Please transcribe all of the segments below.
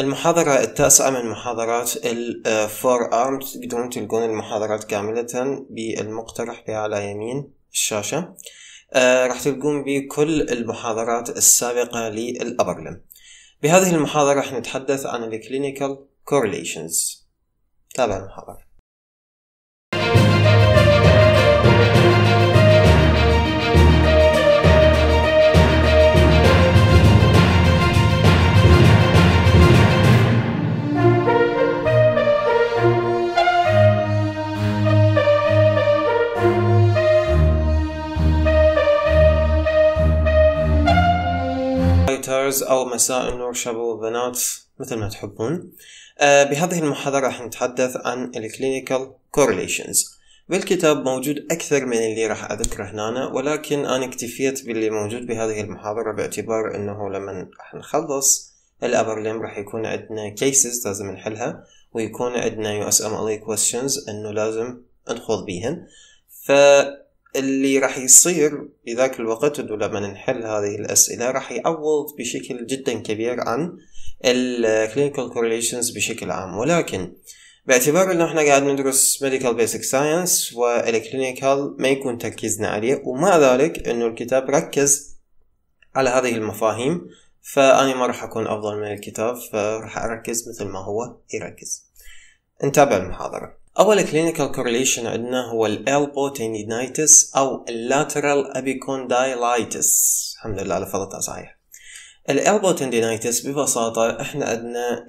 المحاضرة التاسعة من محاضرات الفور أرم آه، تقدرون تلقون المحاضرات كاملة بالمقترح على يمين الشاشة آه، راح تلقون بكل المحاضرات السابقة للأبرلم بهذه المحاضرة راح نتحدث عن الكلينيكال correlations تابع المحاضرة ستارز أو مساء النور شباب وبنات مثل ما تحبون آه، بهذه المحاضرة راح نتحدث عن الكلينيكال كورليشنز بالكتاب موجود أكثر من اللي راح أذكره هنا ولكن أنا اكتفيت باللي موجود بهذه المحاضرة باعتبار أنه لما راح نخلص الأبرليم راح يكون عندنا كيسز لازم نحلها ويكون عندنا يو اس ام اي questions أنه لازم نخوض بيهن ف اللي راح يصير بذاك الوقت انه لما نحل هذه الاسئله راح يعوض بشكل جدا كبير عن الكلينيكال كورليشنز بشكل عام ولكن باعتبار انه احنا قاعد ندرس ميديكال بيسك ساينس والكلينيكال ما يكون تركيزنا عليه ومع ذلك انه الكتاب ركز على هذه المفاهيم فاني ما راح أكون أفضل من الكتاب فراح أركز مثل ما هو يركز نتابع المحاضرة أول clinical correlation عندنا هو ال أو lateral epicondylitis الحمد لله فضلتها صحيح الالبو ببساطة احنا عندنا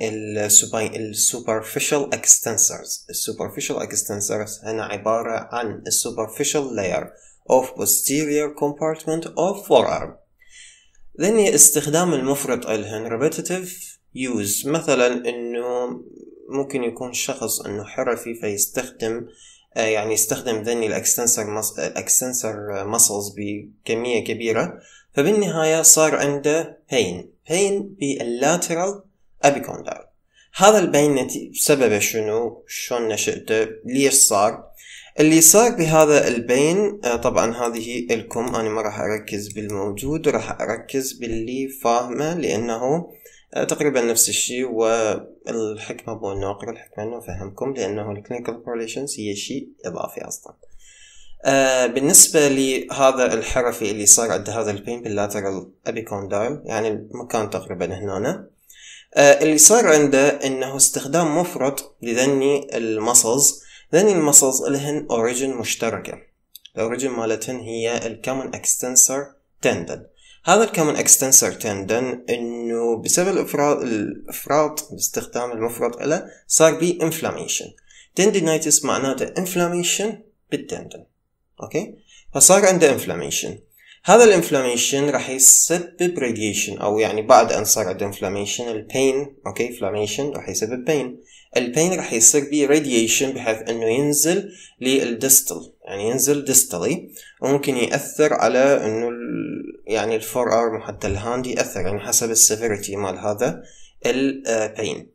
السوبرفيشال اكستنسرز السوبرفيشال اكستنسرز هنا عبارة عن السوبرفيشال لاير of posterior compartment of forearm لأن استخدام المفرط الهن repetitive use مثلا انه ممكن يكون شخص انه حرفي فيستخدم آه، يعني يستخدم ذني الاكستنسر الاكستنسر مسلز بكميه كبيره فبالنهايه صار عنده بين بين باللاترال ابيكوندايل هذا البين سببه شنو شلون نشأته ليش صار اللي صار بهذا البين آه، طبعا هذه الكم انا ما راح اركز بالموجود راح اركز باللي فاهمه لانه آه، تقريبا نفس الشيء والحكمة مو انه اقرا الحكمة انه افهمكم لانه الكلينيكال كورليشنز هي شيء اضافي اصلا آه بالنسبة لهذا الحرفي اللي صار عند هذا البين باللاترال ابيكوندارم يعني المكان تقريبا هنا آه اللي صار عنده انه استخدام مفرط لذني المسلز ذني المسلز لهن اوريجن مشتركة الاوريجن مالتهن هي الكومن اكستنسر تندن هذا الكومن اكستنسر تندن انه بسبب الافراط الافراط باستخدام المفرط له صار بي انفلاميشن تندينايتس معناته انفلاميشن بالتندن اوكي فصار عنده انفلاميشن هذا الانفلاميشن راح يسبب راديشن او يعني بعد ان صار عنده انفلاميشن البين اوكي انفلاميشن راح يسبب بين البين راح يصير بيه راديشن بحيث انه ينزل للديستل يعني ينزل ديستلي وممكن يأثر على انه يعني الفور ارم وحتى الهاند يأثر يعني حسب السيفيريتي مال هذا البين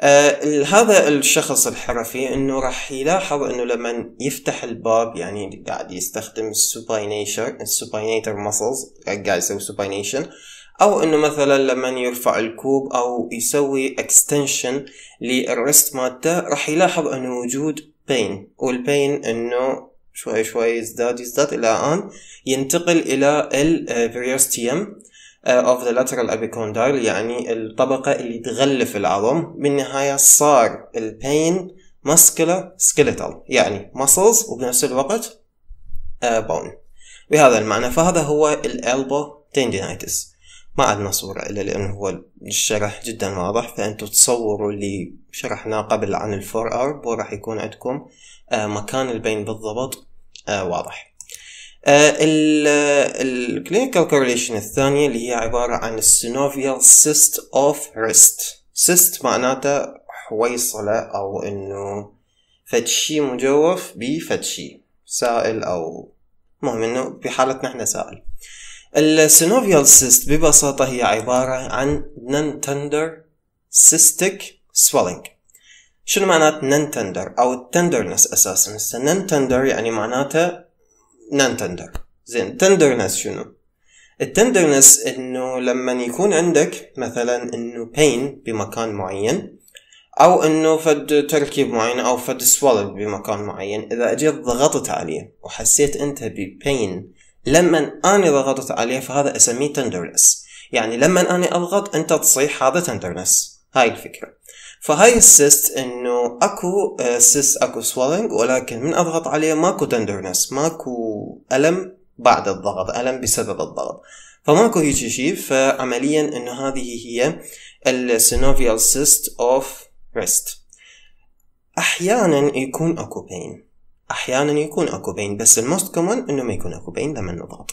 آه, آه، هذا الشخص الحرفي انه راح يلاحظ انه لما يفتح الباب يعني قاعد يستخدم السوباينيشر السوباينيتر مسلز قاعد يسوي سوباينيشن او انه مثلا لما يرفع الكوب او يسوي اكستنشن للريست مالته راح يلاحظ انه وجود بين والبين انه شوي شوي يزداد يزداد الى ان ينتقل الى الفريوستيوم اوف ذا lateral ابيكوندايل يعني الطبقة اللي تغلف العظم بالنهاية صار البين muscular skeletal يعني muscles وبنفس الوقت uh, bone بهذا المعنى فهذا هو الالبو tendinitis ما عاد صورة إلا لأنه هو الشرح جدا واضح فأنتوا تصوروا اللي شرحناه قبل عن الفور أرب وراح يكون عندكم آه، مكان البين بالضبط آه، واضح الكلينيكال آه، كورليشن الثانية اللي هي عبارة عن السينوفيال سيست اوف ريست سيست معناته حويصلة أو إنه فتشي مجوف بفتشي سائل أو مهم إنه بحالتنا إحنا سائل السينوفيال سيست ببساطة هي عبارة عن non تندر cystic swelling شنو معنات non تندر او تندرنس اساسا نن non يعني معناته non تندر زين tenderness شنو التندرنس انه لما يكون عندك مثلا انه pain بمكان معين او انه فد تركيب معين او فد سوالب بمكان معين اذا اجيت ضغطت عليه وحسيت انت ببين لما أنا ضغطت عليه فهذا أسميه تندرنس يعني لما أنا أضغط أنت تصيح هذا تندرنس هاي الفكرة فهاي السيست انه اكو سيست آه، اكو سوالينج ولكن من اضغط عليه ماكو تندرنس ماكو الم بعد الضغط الم بسبب الضغط فماكو هيجي شيء فعمليا انه هذه هي السينوفيال سيست اوف ريست احيانا يكون اكو بين احيانا يكون اكو بين بس الموست كومن انه ما يكون اكو بين لما نضغط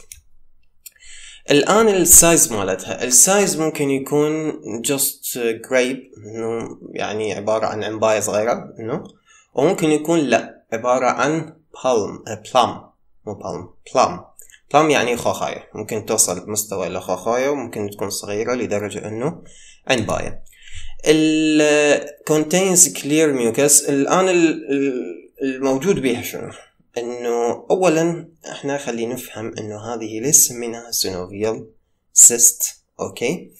الان السايز مالتها السايز ممكن يكون جاست جريب انه يعني عبارة عن عنباية صغيرة انه وممكن يكون لا عبارة عن بالم آه، بلام مو بالم بلام بلام يعني خوخاية ممكن توصل مستوى الى خوخاية وممكن تكون صغيرة لدرجة انه عنباية ال contains clear mucus الان ال الموجود بيها شنو انه اولا احنا خلينا نفهم انه هذه ليس سميناها سينوفيال سيست اوكي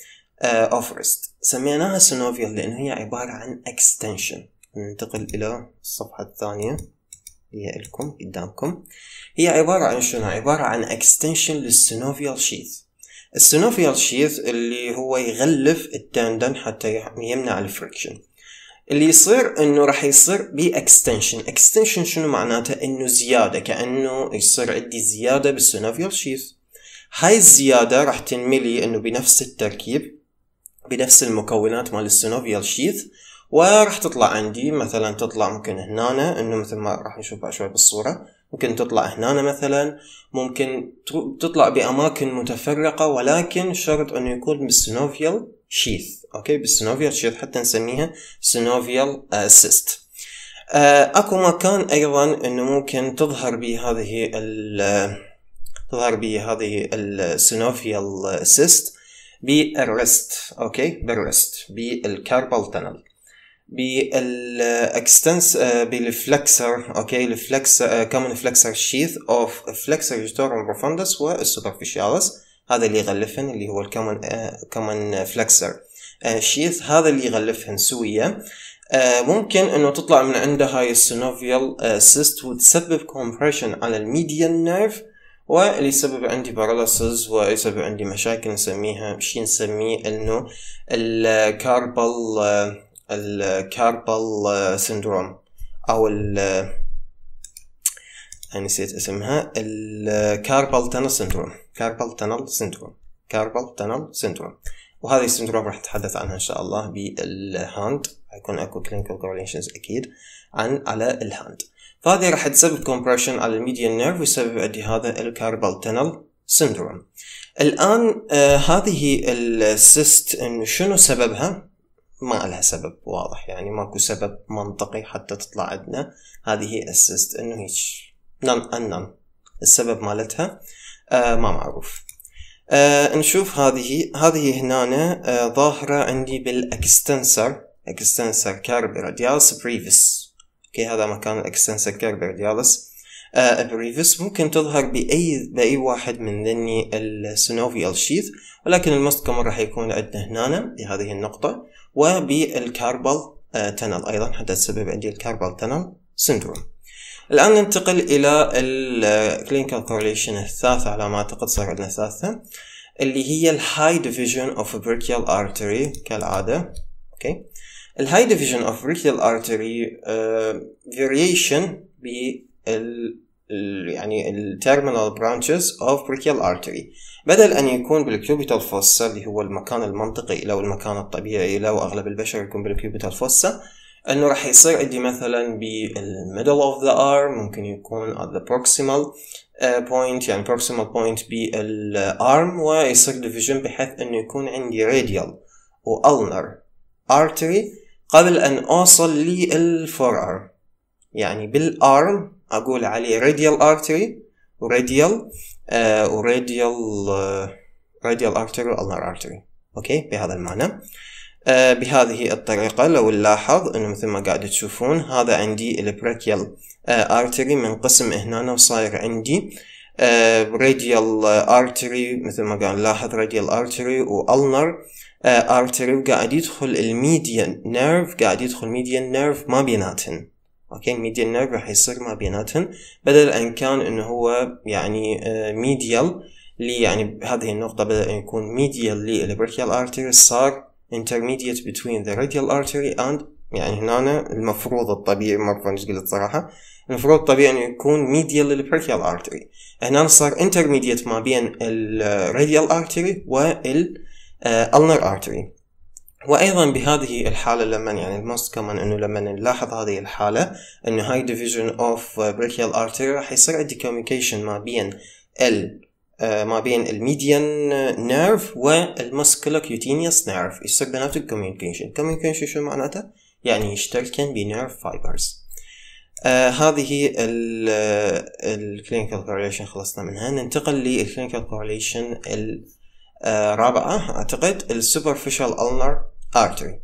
اوفرست آه، سميناها سينوفيال لانه هي عبارة عن اكستنشن ننتقل الى الصفحة الثانية هي لكم قدامكم هي عبارة عن شنو عبارة عن اكستنشن للسينوفيال شيث السينوفيال شيث اللي هو يغلف التندن حتى يمنع الفريكشن اللي يصير انه راح يصير بي اكستنشن شنو معناتها انه زيادة كأنه يصير عندي زيادة بالسينافيال شيث هاي الزيادة راح تنملي انه بنفس التركيب بنفس المكونات مال السينوفيال شيث وراح تطلع عندي مثلا تطلع ممكن هنا انه مثل ما راح نشوفها شوي بالصورة ممكن تطلع هنا مثلا ممكن تطلع بأماكن متفرقة ولكن شرط انه يكون بالسينوفيال شيث اوكي بالسينوفيال شير حتى نسميها سينوفيال سيست آه، آه، اكو مكان ايضا انه ممكن تظهر به هذه تظهر به هذه السينوفيال سيست بالريست اوكي بالريست بالكاربال تنل بالاكستنس آه، بالفلكسر اوكي الفلكس كومن فلكسر شيث اوف فلكسر جيتورم بروفوندس والسوبرفيشالس هذا اللي يغلفن اللي هو الكومن كومن فلكسر آه، شيث هذا اللي يغلفهن سوية آه، ممكن انه تطلع من عندها هاي السينوفيال سيست آه، وتسبب كومبريشن على الميديان نيرف واللي يسبب عندي باراليسز ويسبب عندي مشاكل نسميها شي نسميه انه الكاربال الكاربال سيندروم او ال نسيت اسمها الكاربال تنل سيندروم كاربال تنل سيندروم كاربال تنل سيندروم. وهذه السندروم راح نتحدث عنها ان شاء الله بالهاند حيكون اكو كلينيكال كورليشنز اكيد عن على الهاند فهذه راح تسبب كومبريشن على الميديان نيرف ويسبب عندي هذا الكاربال تنل سندروم الان آه هذه السيست انه شنو سببها ما لها سبب واضح يعني ماكو سبب منطقي حتى تطلع عندنا هذه السيست انه هيك نن نعم، انن السبب مالتها آه ما معروف آه نشوف هذه هذه هنا آه ظاهرة عندي بالاكستنسر اكستنسر كارب بريفس اوكي هذا مكان الاكستنسر كارب آه بريفس ممكن تظهر بأي بأي واحد من ذني السنوفيال شيث ولكن كومن راح يكون عندنا هنا بهذه النقطة وبالكاربال آه، تنل أيضا حتى تسبب عندي الكاربال تنل سندروم الآن ننتقل إلى الكلينيكال كورليشن الثالثة على ما أعتقد صار عندنا ثالثة اللي هي الهاي ديفيجن اوف بريكيال ارتري كالعادة اوكي الهاي ديفيجن اوف بريكيال ارتري فاريشن ب يعني التيرمينال برانشز اوف بريكيال ارتري بدل ان يكون بالكيوبيتال فوسا اللي هو المكان المنطقي له والمكان الطبيعي له واغلب البشر يكون بالكيوبيتال فوسا انه راح يصير عندي مثلا بالميدل اوف ذا ار ممكن يكون ات ذا بروكسيمال بوينت يعني بروكسيمال بوينت بالارم ويصير ديفيجن بحيث انه يكون عندي راديال والنر ارتري قبل ان اوصل للفور ارم يعني بالارم اقول عليه راديال ارتري وراديال وراديال راديال ارتري والنر ارتري اوكي بهذا المعنى آه، بهذه الطريقة لو نلاحظ انه مثل ما قاعد تشوفون هذا عندي البريكيال ارتري آه، منقسم هنا وصاير عندي راديال آه، ارتري مثل ما قاعد نلاحظ راديال ارتري والنر ارتري وقاعد يدخل الميديان نيرف قاعد يدخل ميديان نيرف ما بيناتهن اوكي الميديان نيرف راح يصير ما بيناتهن بدل ان كان انه هو يعني ميديال لي يعني بهذه النقطة بدل ان يكون ميديال للبريكيال ارتري صار intermediate between the radial artery and يعني هنا المفروض الطبيعي ما مرة قلت الصراحة المفروض الطبيعي انه يكون medial للبريكيال artery هنا صار intermediate ما بين الراديال artery وال آه، ulnar artery وايضا بهذه الحاله لما يعني الموست كمان انه لما نلاحظ هذه الحاله انه هاي ديفيجن اوف بريكيال ارتري راح يصير عندي كوميونيكيشن ما بين ال آه، ما بين الميديان نيرف والمسكولار كيوتينيوس نيرف يصير بيناتهم كوميونيكيشن كوميونيكيشن شو معناته يعني يشتركن بنيرف فايبرز آه هذه الكلينيكال كورليشن خلصنا منها ننتقل للكلينيكال كورليشن الرابعة أعتقد السوبرفيشال ألنر أرتري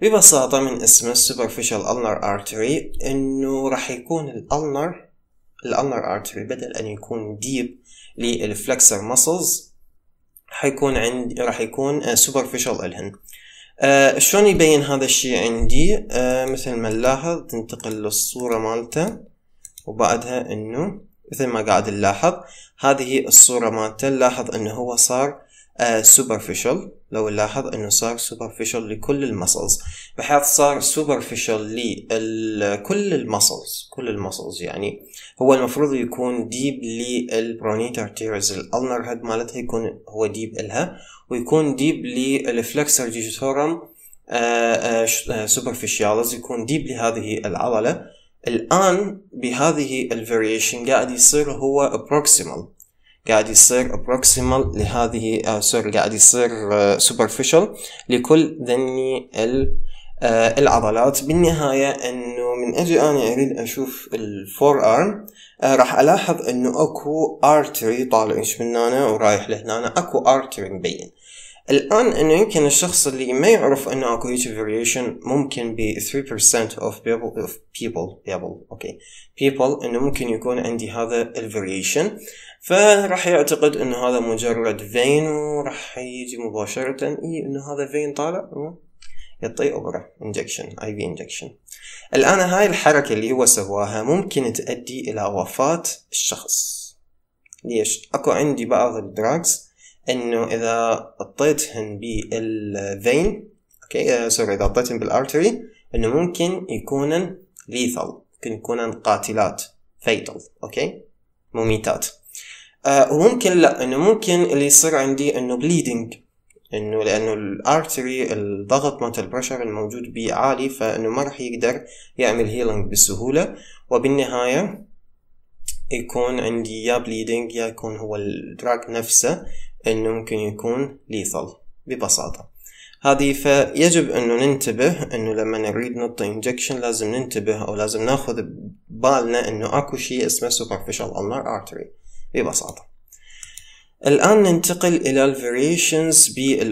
ببساطة من اسمه السوبرفيشال ألنر أرتري إنه راح يكون الألنر الألنر أرتري بدل أن يكون ديب للفلكسر ماسلز حيكون عندي راح يكون سوبرفيشال آه، الهن آه شلون يبين هذا الشيء عندي آه مثل ما نلاحظ تنتقل للصورة مالته وبعدها انه مثل ما قاعد نلاحظ هذه الصورة مالته نلاحظ انه هو صار آه، superficial لو نلاحظ انه صار superficial لكل المسلز بحيث صار superficial لكل المسلز كل المسلز يعني هو المفروض يكون ديب للبرونيتر تيرز الالنر هيد مالتها يكون هو ديب الها ويكون ديب للفلكسر جيجيتورم superficialis يكون ديب لهذه العضلة الآن بهذه الفاريشن قاعد يصير هو بروكسيمال قاعد يصير بروكسيمال لهذه سوري آه، قاعد يصير سوبرفيشال آه، لكل ذني آه، العضلات بالنهاية انه من اجي انا اريد اشوف الفور ارم راح الاحظ انه اكو ارتري طالع من هنا ورايح لهنا اكو ارتري مبين الآن أنه يمكن الشخص اللي ما يعرف أنه أكو يوتيوب فاريشن ممكن ب 3% of people of people people أوكي people أنه ممكن يكون عندي هذا الفاريشن فراح يعتقد أنه هذا مجرد فين وراح يجي مباشرة إي أنه هذا فين طالع يعطي أوبرا انجكشن اي في انجكشن الآن هاي الحركة اللي هو سواها ممكن تؤدي إلى وفاة الشخص ليش؟ أكو عندي بعض الدراجز انه اذا اعطيتهم بالفين اوكي سوري اذا اعطيتهم بالارتري انه ممكن يكونن ليثل ممكن يكونن قاتلات فيتل اوكي مميتات آه وممكن لا انه ممكن اللي يصير عندي انه بليدنج انه لانه الارتري الضغط مالت البرشر الموجود بيه عالي فانه ما راح يقدر يعمل هيلينج بسهوله وبالنهايه يكون عندي يا بليدنج يا يكون هو الدراج نفسه انه ممكن يكون lethal ببساطة هذه فيجب انه ننتبه انه لما نريد نط انجكشن لازم ننتبه او لازم ناخذ بالنا انه اكو شيء اسمه superficial ulnar artery ببساطة الآن ننتقل إلى ال variations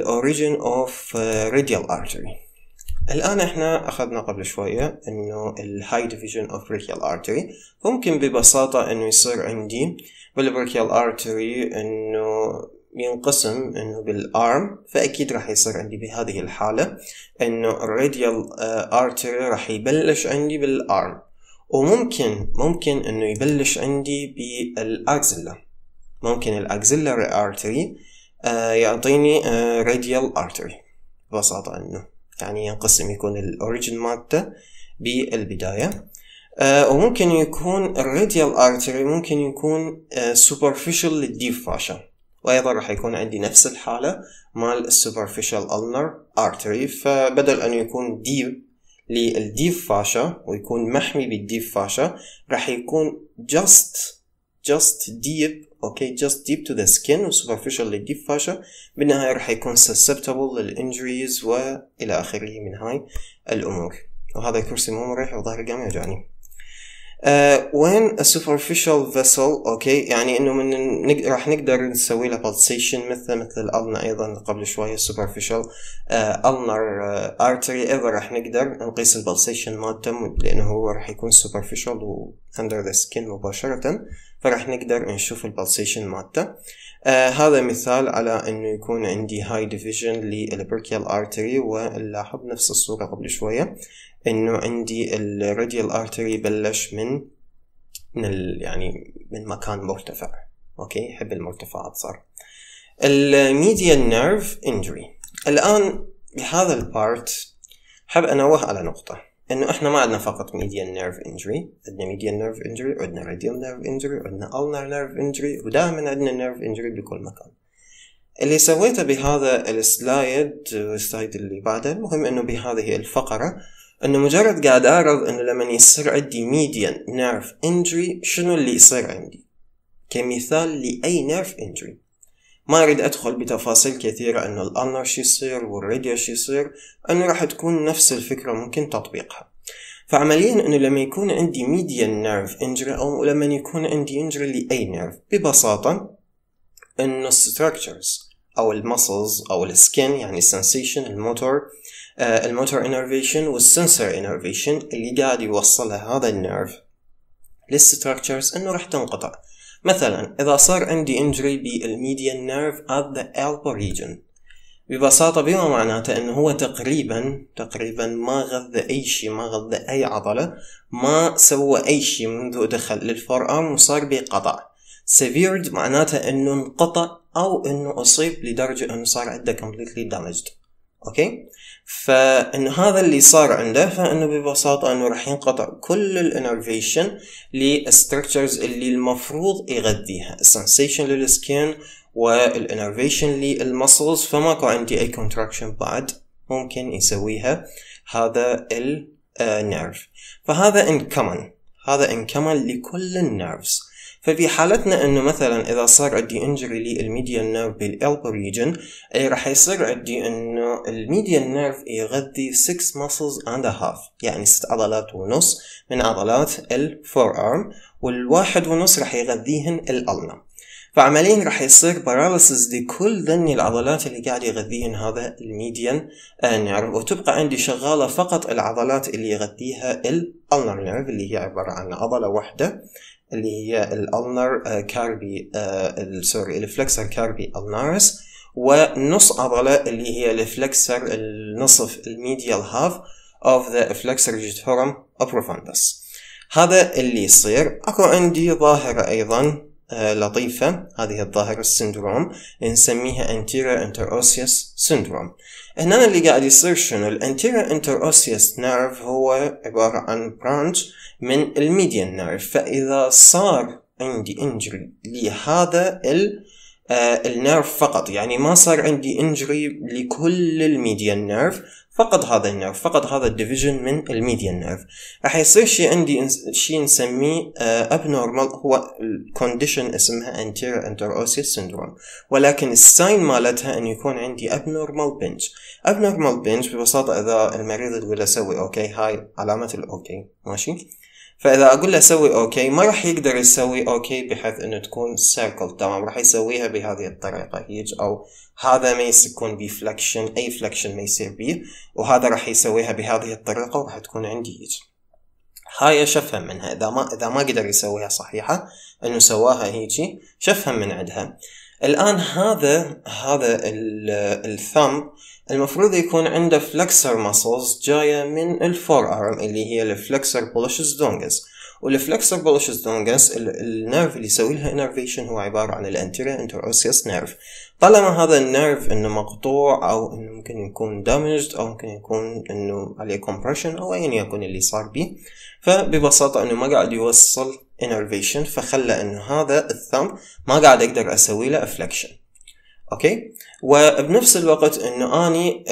origin أوف آه، radial artery الآن إحنا أخذنا قبل شوية إنه ال high division of radial artery ممكن ببساطة إنه يصير عندي بالbrachial artery إنه ينقسم انه بالارم فاكيد راح يصير عندي بهذه الحاله انه الراديال ارتري آه، راح يبلش عندي بالارم وممكن ممكن انه يبلش عندي بالاكزيلا ممكن الاكزيلاري ارتري آه، يعطيني راديال آه، ارتري ببساطه انه يعني ينقسم يكون الاوريجن مالته بالبدايه وممكن يكون الراديال ارتري ممكن يكون سوبرفيشال للديب فاشن وايضا راح يكون عندي نفس الحالة مال السوبرفيشال ألنر ارتري فبدل ان يكون ديب للديب فاشا ويكون محمي بالديب فاشا راح يكون just جاست deep اوكي جاست just deep to the skin وسوبرفيشال للديب فاشا بالنهاية راح يكون susceptible للانجريز والى اخره من هاي الامور وهذا الكرسي مو مريح وظهري قام يوجعني وين uh, superficial vessel اوكي okay, يعني انه من نج- راح نقدر نسوي له بالسيشن مثل مثل الالنا ايضا قبل شويه superficial النر uh, uh, artery اذا راح نقدر نقيس البالسيشن مالته لانه هو راح يكون superficial و under the skin مباشره فراح نقدر نشوف البالسيشن مالته آه هذا مثال على انه يكون عندي هاي ديفيجن للبركيال ارتري ونلاحظ نفس الصورة قبل شوية انه عندي الراديال ارتري بلش من من يعني من مكان مرتفع اوكي يحب المرتفعات صار الميديال نيرف انجري الان بهذا البارت حاب انوه على نقطة انه احنا ما عندنا فقط ميديان نيرف انجري عندنا ميديان نيرف انجري عندنا راديال نيرف انجري عندنا النر نيرف انجري ودائما عندنا نيرف انجري بكل مكان اللي سويته بهذا السلايد والسلايد اللي بعده المهم انه بهذه الفقرة انه مجرد قاعد اعرض انه لما يصير عندي ميديان نيرف انجري شنو اللي يصير عندي كمثال لأي نيرف انجري ما أريد أدخل بتفاصيل كثيرة إنه الأنر شو يصير والريديو شو يصير إنه راح تكون نفس الفكرة ممكن تطبيقها فعمليا انه لما يكون عندي ميديا نيرف انجري او لما يكون عندي انجري لاي نيرف ببساطة انه الستركتشرز او المسلز او السكين يعني السنسيشن الموتور آه، الموتور انرفيشن والسنسور انرفيشن اللي قاعد يوصلها هذا النيرف للستركتشرز انه راح تنقطع مثلا اذا صار عندي انجري بالميديان نيرف ات ذا elbow region ببساطة بما معناته انه هو تقريبا تقريبا ما غذى اي شيء ما غذى اي عضلة ما سوى اي شيء منذ دخل للفور ارم وصار بقطع سيفيرد معناته انه انقطع او انه اصيب لدرجة انه صار عنده completely damaged اوكي فان هذا اللي صار عنده فانه ببساطه انه راح ينقطع كل الانرفيشن للستركتشرز اللي المفروض يغذيها السنسيشن للسكين والانرفيشن للمسلز فماكو عندي اي كونتراكشن بعد ممكن يسويها هذا النيرف آه، فهذا ان كومن هذا ان كومن لكل النيرفز ففي حالتنا انه مثلا اذا صار عندي انجري للميديان نيرف بالالبو ريجن اي راح يصير عندي انه الميديان نيرف يغذي 6 muscles and a half يعني 6 عضلات ونص من عضلات الفور ارم والواحد ونص راح يغذيهن الالنا فعمليا راح يصير paralysis لكل ذني العضلات اللي قاعد يغذيهن هذا الميديان آه، نيرف وتبقى عندي شغالة فقط العضلات اللي يغذيها الالنا نيرف اللي هي عبارة عن عضلة واحدة اللي هي الالنر آه، كاربي آه، سوري الفلكسر كاربي النارس ونص عضلة اللي هي الفلكسر النصف الميديال هاف of the flexor digitorum profundus هذا اللي يصير اكو عندي ظاهرة ايضا آه، لطيفة هذه الظاهرة السندروم نسميها anterior interosseous syndrome هنا اللي قاعد يصير شنو anterior interosseous nerve هو عبارة عن برانش من الميديان نيرف فإذا صار عندي انجري لهذا ال آه، النيرف فقط يعني ما صار عندي انجري لكل الميديان نيرف فقط هذا النيرف فقط هذا الديفيجن من الميديان نيرف راح يصير شيء عندي شيء نسميه ابنورمال آه، هو الكونديشن اسمها anterior interosseous syndrome ولكن الساين مالتها ان يكون عندي ابنورمال بنج ابنورمال بنج ببساطه اذا المريض يقول اسوي اوكي هاي علامه الاوكي ماشي فاذا اقول له سوي اوكي ما راح يقدر يسوي اوكي بحيث انه تكون سيركل تمام راح يسويها بهذه الطريقه هيج او هذا ما يكون بي فلكشن اي فلكشن ما يصير بيه وهذا راح يسويها بهذه الطريقه وراح تكون عندي هيج هاي ايش افهم منها اذا ما اذا ما قدر يسويها صحيحه انه سواها هيجي شفهم من عندها الان هذا هذا الثمب المفروض يكون عنده فلكسر ماسلز جاية من الفور ارم اللي هي الفلكسر بولشز وال والفلكسر بولشز dongus النيرف اللي يسوي لها انرفيشن هو عبارة عن الانتيريا interosseous نيرف طالما هذا النيرف انه مقطوع او انه ممكن يكون دامجد او ممكن يكون انه عليه compression او ايا يكن اللي صار به فببساطة انه ما قاعد يوصل انرفيشن فخلى انه هذا الثم ما قاعد اقدر اسوي له افلكشن اوكي وبنفس الوقت انه اني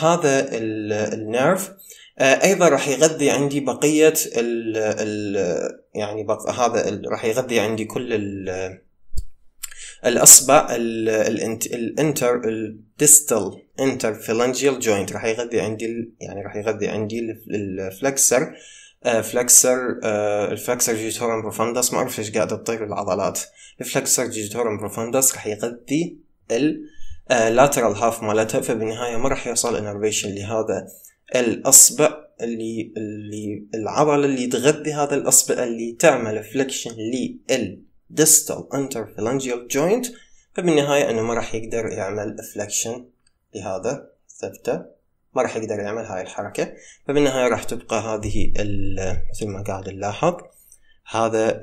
هذا ال النيرف آه، ايضا راح يغذي عندي بقيه الـ الـ يعني بق هذا راح يغذي عندي كل الـ الاصبع الانتر الديستال انتر فالانجيال جوينت راح يغذي عندي يعني راح يغذي عندي الفلكسر آه، فلكسر الفلكسر آه، جيجيتورم بروفاندس ما اعرف ايش قاعد تطير العضلات الفلكسر جيجيتورم بروفاندس راح يغذي ال لاترال هاف مالتها فبالنهايه ما راح يوصل انرفيشن لهذا الاصبع اللي اللي العضله اللي تغذي هذا الاصبع اللي تعمل فليكشن للديستال انترفلانجيال جوينت فبالنهايه انه ما راح يقدر يعمل فليكشن لهذا ثبته ما راح يقدر يعمل هاي الحركة فبالنهاية راح تبقى هذه مثل ما قاعد نلاحظ هذا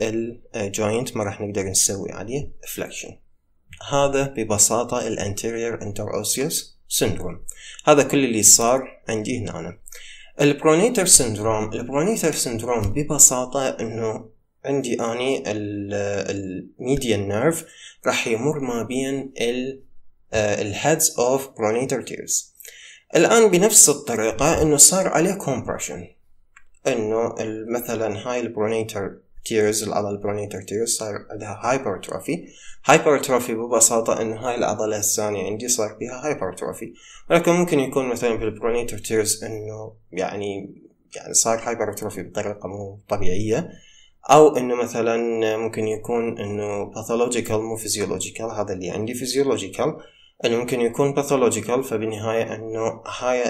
الجوينت ما راح نقدر نسوي عليه فلكشن هذا ببساطة الانتيرير انتروسيوس سندروم هذا كل اللي صار عندي هنا أنا. البرونيتر سندروم البرونيتر سندروم ببساطة انه عندي اني الميديان نيرف راح يمر ما بين الهيدز اوف برونيتر تيرز الآن بنفس الطريقة إنه صار عليه compression إنه مثلا هاي البرونيتر تيرز العضلة البرونيتر تيرز صار عندها هايبرتروفي هايبرتروفي ببساطة إنه هاي العضلة الثانية عندي صار فيها هايبرتروفي ولكن ممكن يكون مثلا في البرونيتر تيرز إنه يعني يعني صار هايبرتروفي بطريقة مو طبيعية او انه مثلا ممكن يكون انه باثولوجيكال مو فيزيولوجيكال هذا اللي عندي فيزيولوجيكال أنه ممكن يكون باثولوجيكال فبالنهاية أنه هاي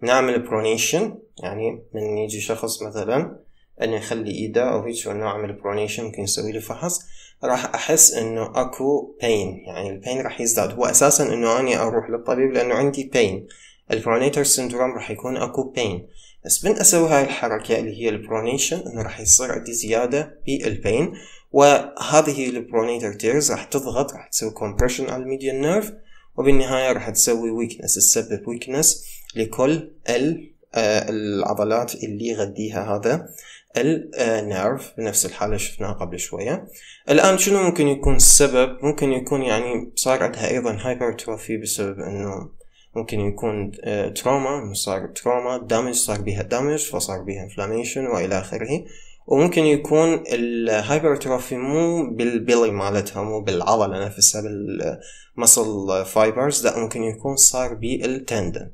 نعمل برونيشن يعني من يجي شخص مثلا أنه يخلي إيده أو هيك وأنه أعمل برونيشن ممكن يسوي له فحص راح أحس أنه أكو بين يعني البين راح يزداد هو أساسا أنه اني أروح للطبيب لأنه عندي بين البرونيتر سندروم راح يكون أكو بين بس من أسوي هاي الحركة اللي هي البرونيشن أنه راح يصير عندي زيادة بالبين وهذه البرونيتر تيرز راح تضغط راح تسوي كومبريشن على الميديان نيرف وبالنهاية راح تسوي ويكنس تسبب ويكنس لكل ال آه، العضلات اللي يغذيها هذا النيرف آه، بنفس الحالة شفناها قبل شوية الآن شنو ممكن يكون السبب ممكن يكون يعني صار عندها أيضا هايبرتروفي بسبب أنه ممكن يكون تروما آه، صار تروما دامج صار بها دامج فصار بها انفلاميشن وإلى آخره وممكن يكون الهايبرتروفي مو بالبلي مالتها مو بالعضلة نفسها بالمسل فايبرز لا ممكن يكون صار بالتندن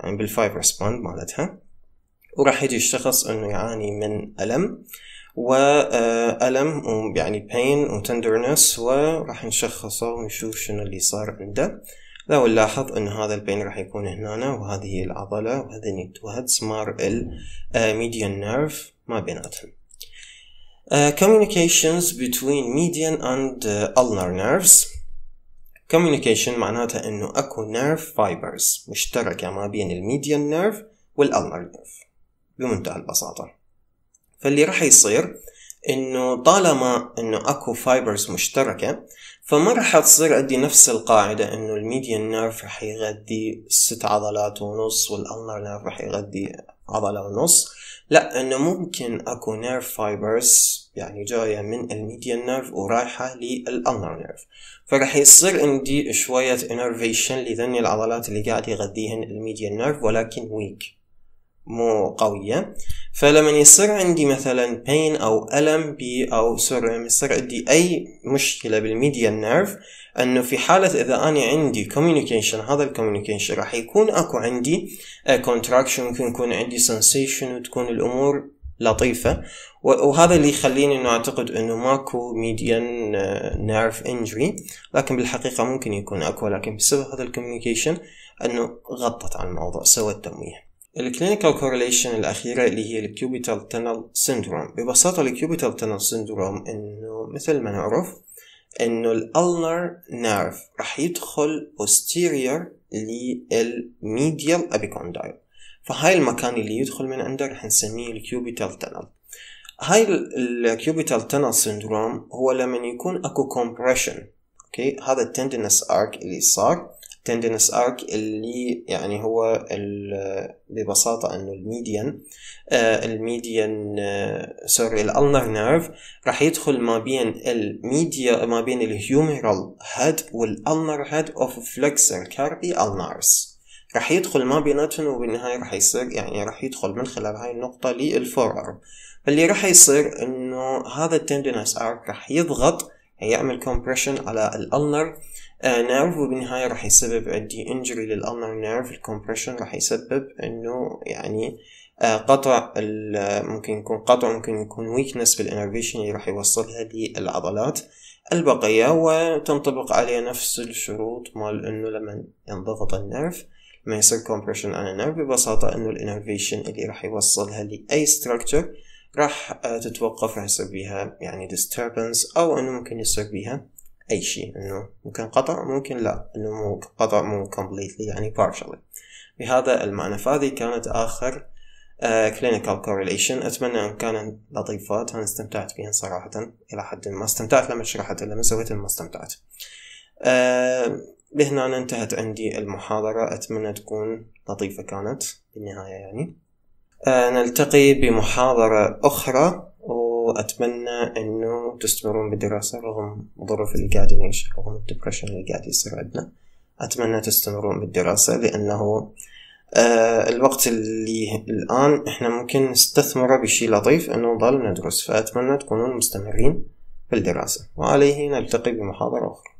يعني بالفايبر سبوند مالتها وراح يجي الشخص انه يعاني من ألم وألم آه، يعني بين وتندرنس وراح نشخصه ونشوف شنو اللي صار عنده لو نلاحظ ان هذا البين راح يكون هنا وهذه هي العضلة وهذين وهذا سمار الميديان آه، نيرف ما بيناتهم Uh, communications between median and uh, ulnar nerves communication معناتها انه اكو nerve fibers مشتركة يعني ما بين الميديان nerve والالنر نيرف بمنتهى البساطة فاللي راح يصير انه طالما انه اكو فايبرز مشتركة فما راح تصير عندي نفس القاعدة انه الميديان نيرف راح يغذي ست عضلات ونص والالنر نيرف راح يغذي عضلة ونص لا انه ممكن اكو نيرف فايبرز يعني جاية من الميديان نيرف ورايحة للالنر نيرف فرح يصير عندي شوية انرفيشن لذني العضلات اللي قاعد يغذيهن الميديان نيرف ولكن ويك مو قوية فلما يصير عندي مثلا بين أو ألم بي أو سوري يصير عندي أي مشكلة بالميديا نيرف انه في حاله اذا انا عندي كوميونيكيشن هذا الكوميونيكيشن راح يكون اكو عندي كونتراكشن آه، ممكن يكون عندي سنسيشن وتكون الامور لطيفة وهذا اللي يخليني انه اعتقد انه ماكو ميديان نيرف انجري لكن بالحقيقة ممكن يكون اكو لكن بسبب هذا الكوميونيكيشن انه غطت على الموضوع سوت تمويه الكلينيكال كورليشن الأخيرة اللي هي الكيوبيتال تنل سيندروم ببساطة الكيوبيتال تنل سيندروم إنه مثل ما نعرف انه الالنر نيرف راح يدخل posterior للميديال ابيكوندايل فهاي المكان اللي يدخل من عنده راح نسميه الكيوبيتال تنل هاي الكيوبيتال تنل سيندروم هو لما يكون اكو كومبريشن اوكي هذا التندنس ارك اللي صار تندنس ارك اللي يعني هو ببساطة انه الميديان آه الميديان آه سوري الالنر نيرف راح يدخل ما بين الميديا ما بين الهيوميرال هيد والالنر هيد اوف فلكسر كاربي النارس راح يدخل ما بيناتهم وبالنهاية راح يصير يعني راح يدخل من خلال هاي النقطة للفورر فاللي راح يصير انه هذا التندنس ارك راح يضغط يعمل كومبريشن على الالنر آه، نيرف وبالنهاية راح يسبب عندي انجري للألنر نيرف الكومبريشن راح يسبب انه يعني آه، قطع آه، ممكن يكون قطع ممكن يكون ويكنس بالانرفيشن اللي راح يوصلها للعضلات البقية وتنطبق عليه نفس الشروط مال انه لما ينضغط النيرف ما يصير كومبريشن على النيرف ببساطة انه الانرفيشن اللي راح يوصلها لأي ستراكتشر راح تتوقف راح يصير بيها يعني disturbance او انه ممكن يصير بيها اي شيء انه ممكن قطع ممكن لا انه مو قطع مو completely يعني partially بهذا المعنى فهذه كانت اخر كلينيكال uh, كورليشن اتمنى ان كانت لطيفات انا استمتعت بهن صراحه الى حد ما استمتعت لما شرحت لما سويت ما استمتعت uh, آه، بهنا انتهت عندي المحاضره اتمنى تكون لطيفه كانت بالنهايه يعني uh, نلتقي بمحاضره اخرى وأتمنى أنه تستمرون بالدراسة رغم الظروف اللي قاعد نعيشها رغم الدبريشن اللي قاعد يصير عندنا أتمنى تستمرون بالدراسة لأنه آه الوقت اللي الآن إحنا ممكن نستثمره بشي لطيف أنه نظل ندرس فأتمنى تكونون مستمرين في الدراسة وعليه نلتقي بمحاضرة أخرى